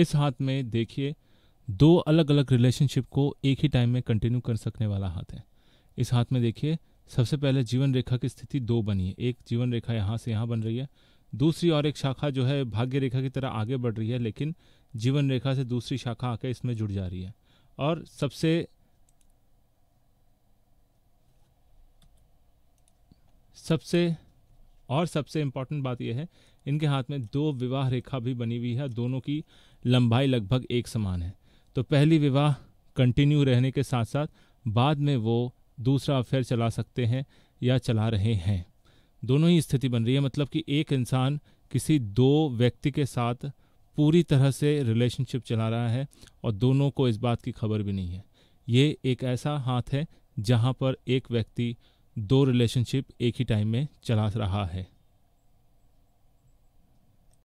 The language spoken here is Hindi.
इस हाथ में देखिए दो अलग अलग रिलेशनशिप को एक ही टाइम में कंटिन्यू कर सकने वाला हाथ है इस हाथ में देखिए सबसे पहले जीवन रेखा की स्थिति दो बनी है एक जीवन रेखा यहाँ से यहाँ बन रही है दूसरी और एक शाखा जो है भाग्य रेखा की तरह आगे बढ़ रही है लेकिन जीवन रेखा से दूसरी शाखा आकर इसमें जुड़ जा रही है और सबसे सबसे और सबसे इम्पॉर्टेंट बात यह है इनके हाथ में दो विवाह रेखा भी बनी हुई है दोनों की लंबाई लगभग एक समान है तो पहली विवाह कंटिन्यू रहने के साथ साथ बाद में वो दूसरा अफेयर चला सकते हैं या चला रहे हैं दोनों ही स्थिति बन रही है मतलब कि एक इंसान किसी दो व्यक्ति के साथ पूरी तरह से रिलेशनशिप चला रहा है और दोनों को इस बात की खबर भी नहीं है ये एक ऐसा हाथ है जहाँ पर एक व्यक्ति दो रिलेशनशिप एक ही टाइम में चला रहा है